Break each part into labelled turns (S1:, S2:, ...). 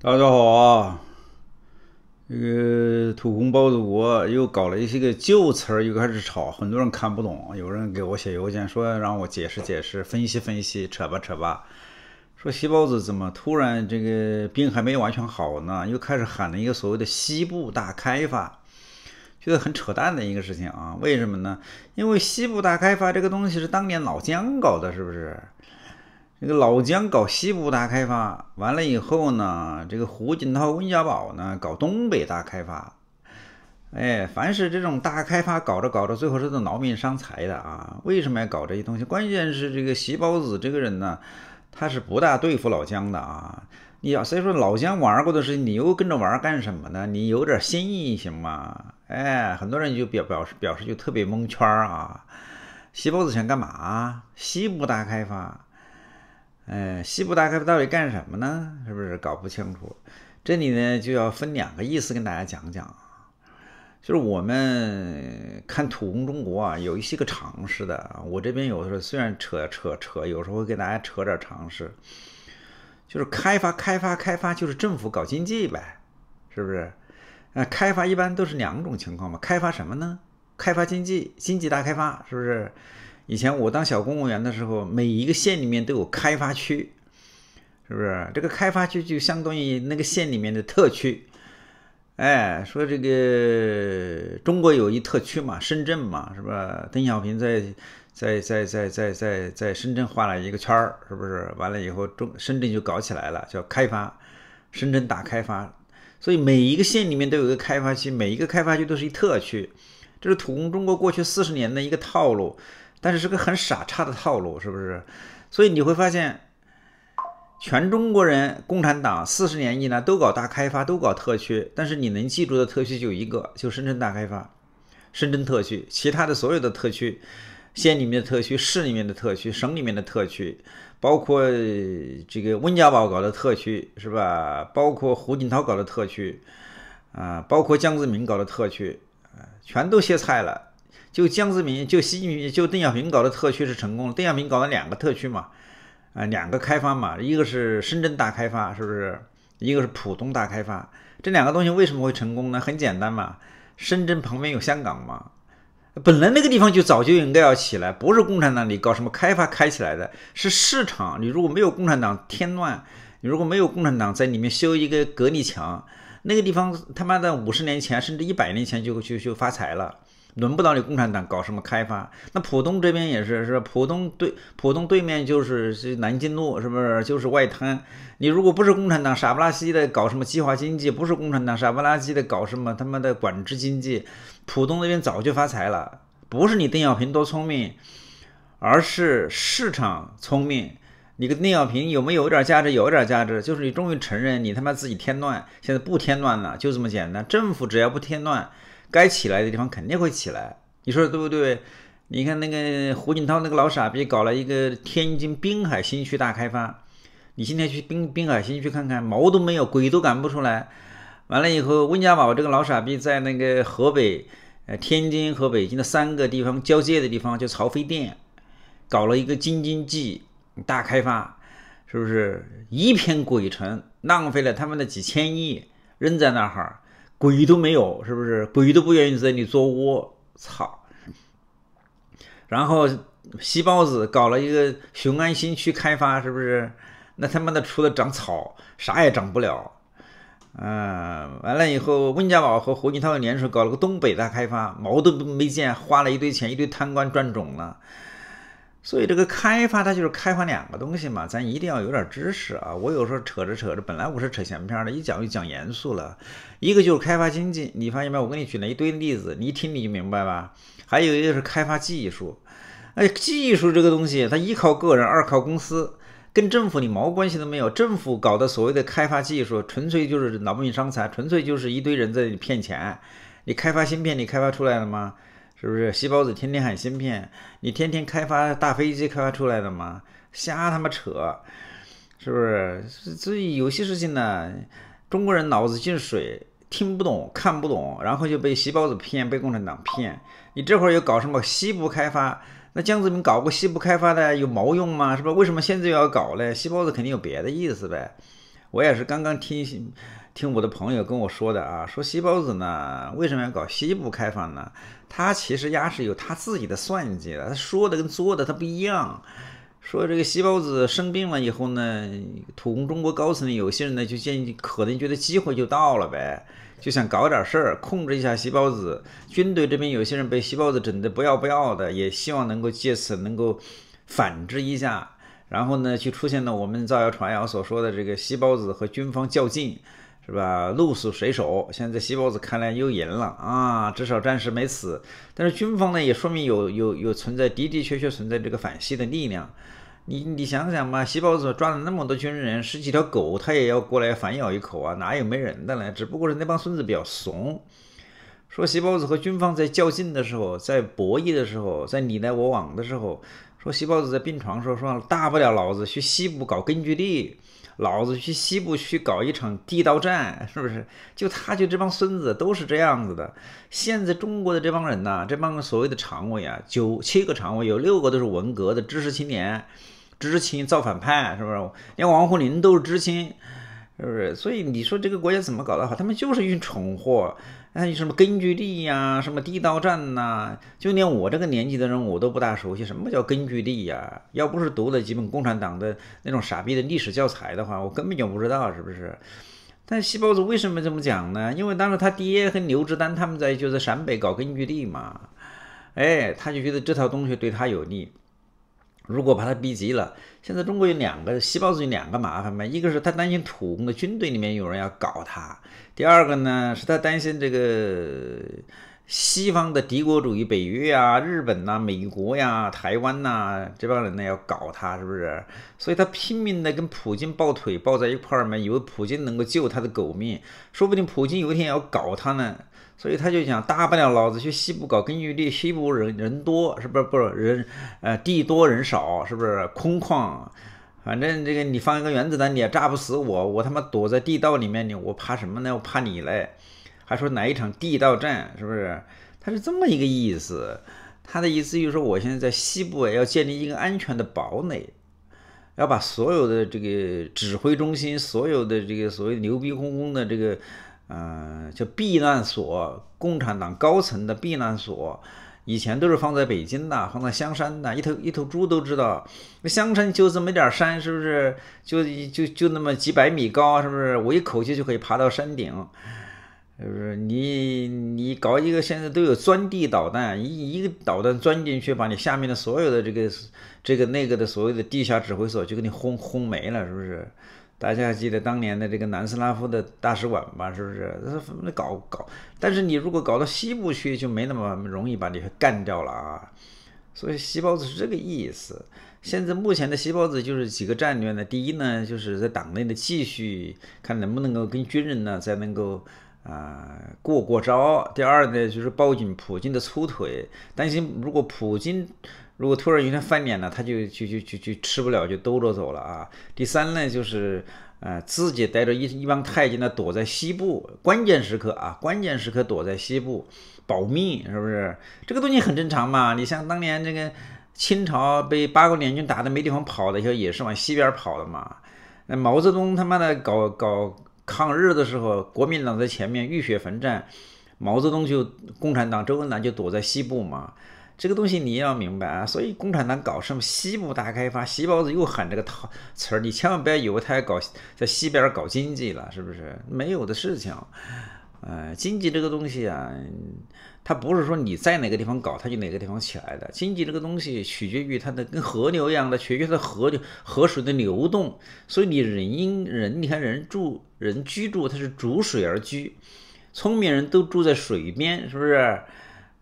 S1: 大家好啊！这个土工包子国又搞了一些个旧词儿，又开始吵，很多人看不懂。有人给我写邮件说让我解释解释、分析分析、扯吧扯吧。说西包子怎么突然这个病还没完全好呢，又开始喊了一个所谓的西部大开发，觉得很扯淡的一个事情啊？为什么呢？因为西部大开发这个东西是当年老江搞的，是不是？那个老姜搞西部大开发，完了以后呢，这个胡锦涛、温家宝呢搞东北大开发。哎，凡是这种大开发搞着搞着，最后都是劳民伤财的啊！为什么要搞这些东西？关键是这个席包子这个人呢，他是不大对付老姜的啊。你要，所以说老姜玩过的事情，你又跟着玩干什么呢？你有点新意行吗？哎，很多人就表表示表示就特别蒙圈啊！席包子想干嘛？西部大开发。呃，西部大开发到底干什么呢？是不是搞不清楚？这里呢就要分两个意思跟大家讲讲啊，就是我们看土工中国啊，有一些个常识的我这边有的时候虽然扯扯扯，有时候会给大家扯点常识，就是开发开发开发，就是政府搞经济呗，是不是？啊，开发一般都是两种情况嘛，开发什么呢？开发经济，经济大开发，是不是？以前我当小公务员的时候，每一个县里面都有开发区，是不是？这个开发区就相当于那个县里面的特区。哎，说这个中国有一特区嘛，深圳嘛，是吧？邓小平在在在在在在在深圳画了一个圈儿，是不是？完了以后，中深圳就搞起来了，叫开发，深圳大开发。所以每一个县里面都有一个开发区，每一个开发区都是一特区。这是土工中国过去四十年的一个套路。但是是个很傻叉的套路，是不是？所以你会发现，全中国人，共产党四十年以来都搞大开发，都搞特区，但是你能记住的特区就一个，就深圳大开发，深圳特区。其他的所有的特区，县里面的特区，市里面的特区，省里面的特区，包括这个温家宝搞的特区是吧？包括胡锦涛搞的特区，啊，包括江泽民搞的特区，啊，全都歇菜了。就江泽民、就习近平、就邓小平搞的特区是成功邓小平搞了两个特区嘛，啊，两个开发嘛，一个是深圳大开发，是不是？一个是浦东大开发。这两个东西为什么会成功呢？很简单嘛，深圳旁边有香港嘛，本来那个地方就早就应该要起来，不是共产党你搞什么开发开起来的，是市场。你如果没有共产党添乱，你如果没有共产党在里面修一个隔离墙，那个地方他妈的五十年前甚至一百年前就就就发财了。轮不到你共产党搞什么开发，那浦东这边也是，是浦东对浦东对面就是是南京路，是不是就是外滩？你如果不是共产党傻不拉几的搞什么计划经济，不是共产党傻不拉几的搞什么他妈的管制经济，浦东那边早就发财了。不是你邓小平多聪明，而是市场聪明。你跟邓小平有没有一点价值？有一点价值，就是你终于承认你他妈自己添乱，现在不添乱了，就这么简单。政府只要不添乱。该起来的地方肯定会起来，你说对不对？你看那个胡锦涛那个老傻逼搞了一个天津滨海新区大开发，你今天去滨滨海新区看看，毛都没有，鬼都赶不出来。完了以后，温家宝这个老傻逼在那个河北、呃天津和北京的三个地方交界的地方叫曹妃甸，搞了一个京津冀大开发，是不是一片鬼城，浪费了他们的几千亿扔在那儿哈？鬼都没有，是不是？鬼都不愿意在你做窝，操！然后，西包子搞了一个雄安新区开发，是不是？那他妈的除了长草，啥也长不了。嗯，完了以后，温家宝和胡锦涛联手搞了个东北大开发，毛都没见，花了一堆钱，一堆贪官赚肿了。所以这个开发它就是开发两个东西嘛，咱一定要有点知识啊。我有时候扯着扯着，本来我是扯闲篇的，一讲就讲严肃了。一个就是开发经济，你发现没？我给你举了一堆例子，你一听你就明白吧。还有一个就是开发技术，哎，技术这个东西，它一靠个人，二靠公司，跟政府你毛关系都没有。政府搞的所谓的开发技术，纯粹就是劳民伤财，纯粹就是一堆人在骗钱。你开发芯片，你开发出来了吗？是不是西包子天天喊芯片？你天天开发大飞机开发出来的吗？瞎他妈扯！是不是？所以有些事情呢，中国人脑子进水，听不懂看不懂，然后就被西包子骗，被共产党骗。你这会儿又搞什么西部开发？那江泽民搞过西部开发的有毛用吗？是吧？为什么现在又要搞嘞？西包子肯定有别的意思呗。我也是刚刚听。听我的朋友跟我说的啊，说西包子呢为什么要搞西部开放呢？他其实呀是有他自己的算计的，他说的跟做的他不一样。说这个西包子生病了以后呢，土工中国高层有些人呢就建议，可能觉得机会就到了呗，就想搞点事儿，控制一下西包子。军队这边有些人被西包子整的不要不要的，也希望能够借此能够反制一下。然后呢，就出现了我们造谣传谣所说的这个西包子和军方较劲。是吧？鹿死谁手，现在西包子看来又赢了啊！至少暂时没死。但是军方呢，也说明有有有存在的的确确存在这个反西的力量。你你想想嘛，西包子抓了那么多军人，十几条狗，他也要过来反咬一口啊！哪有没人的呢？只不过是那帮孙子比较怂。说西包子和军方在较劲的时候，在博弈的时候，在你来我往的时候，说西包子在病床说说，大不了老子去西部搞根据地。老子去西部区搞一场地道战，是不是？就他就这帮孙子都是这样子的。现在中国的这帮人呐，这帮所谓的常委啊，九七个常委有六个都是文革的知识青年，知青造反派，是不是？连王沪宁都是知青，是不是？所以你说这个国家怎么搞得好？他们就是运蠢货。那你什么根据地呀，什么地道战呐？就连我这个年纪的人，我都不大熟悉什么叫根据地呀。要不是读了几本共产党的那种傻逼的历史教材的话，我根本就不知道是不是。但细包子为什么这么讲呢？因为当时他爹和刘志丹他们在就在陕北搞根据地嘛，哎，他就觉得这套东西对他有利。如果把他逼急了，现在中国有两个西伯子有两个麻烦嘛，一个是他担心土公的军队里面有人要搞他，第二个呢是他担心这个。西方的敌国主义，北约啊，日本呐，美国呀，台湾呐，这帮人呢要搞他，是不是？所以他拼命的跟普京抱腿抱在一块儿嘛，以为普京能够救他的狗命，说不定普京有一天也要搞他呢。所以他就想，大不了老子去西部搞根据地，西部人人多，是不是？不是人，呃，地多人少，是不是空旷？反正这个你放一个原子弹你也炸不死我，我他妈躲在地道里面你我怕什么呢？我怕你嘞。还说哪一场地道战，是不是？他是这么一个意思。他的意思就是说，我现在在西部要建立一个安全的堡垒，要把所有的这个指挥中心，所有的这个所谓牛逼哄哄的这个，呃，叫避难所，共产党高层的避难所，以前都是放在北京的，放在香山的，一头一头猪都知道，那香山就这么点山，是不是？就就就那么几百米高，是不是？我一口气就可以爬到山顶。就是你，你搞一个，现在都有钻地导弹，一一个导弹钻进去，把你下面的所有的这个这个那个的所谓的地下指挥所就给你轰轰没了，是不是？大家还记得当年的这个南斯拉夫的大使馆吧？是不是？那搞搞，但是你如果搞到西部去，就没那么容易把你干掉了啊。所以西包子是这个意思。现在目前的西包子就是几个战略呢？第一呢，就是在党内的继续看能不能够跟军人呢，才能够。啊，过过招。第二呢，就是抱紧普京的粗腿，担心如果普京如果突然有一天翻脸了，他就就就就就吃不了，就兜着走了啊。第三呢，就是呃，自己带着一一帮太监呢，躲在西部，关键时刻啊，关键时刻躲在西部保命，是不是？这个东西很正常嘛。你像当年这个清朝被八国联军打得没地方跑的时候，也是往西边跑的嘛。那毛泽东他妈的搞搞。抗日的时候，国民党在前面浴血奋战，毛泽东就共产党，周恩来就躲在西部嘛。这个东西你要明白啊。所以共产党搞什么西部大开发，西包子又喊这个套词儿，你千万不要以为他要搞在西边搞经济了，是不是没有的事情。呃，经济这个东西啊，它不是说你在哪个地方搞，它就哪个地方起来的。经济这个东西取决于它的跟河流一样的，取决于它河的河水的流动。所以你人因人，你看人住人居住，它是逐水而居。聪明人都住在水边，是不是？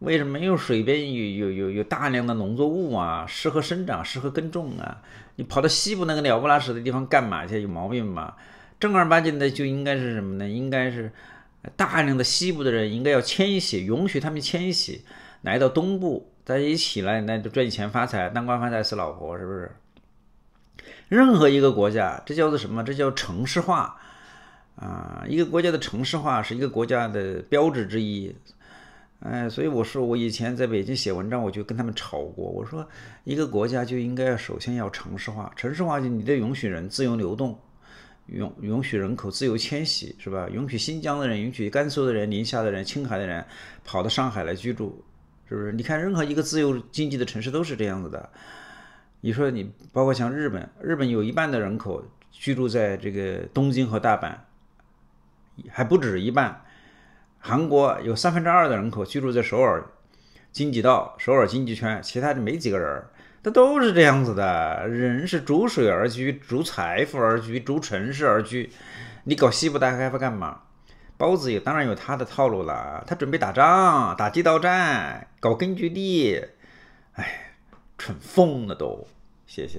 S1: 为什么？因为水边有有有有大量的农作物啊，适合生长，适合耕种啊。你跑到西部那个鸟不拉屎的地方干嘛去？有毛病吧？正儿八经的就应该是什么呢？应该是。大量的西部的人应该要迁徙，允许他们迁徙来到东部，在一起来那就赚钱发财，当官发财死老婆，是不是？任何一个国家，这叫做什么？这叫城市化啊！一个国家的城市化是一个国家的标志之一。哎，所以我说，我以前在北京写文章，我就跟他们吵过。我说，一个国家就应该首先要城市化，城市化就你得允许人自由流动。允允许人口自由迁徙是吧？允许新疆的人、允许甘肃的人、宁夏的人、青海的人跑到上海来居住，是不是？你看任何一个自由经济的城市都是这样子的。你说你包括像日本，日本有一半的人口居住在这个东京和大阪，还不止一半。韩国有三分之二的人口居住在首尔经济道、首尔经济圈，其他的没几个人。他都是这样子的，人是逐水而居，逐财富而居，逐城市而居。你搞西部大开发干嘛？包子也当然有他的套路了，他准备打仗，打地道战，搞根据地。哎，蠢疯了都，谢谢。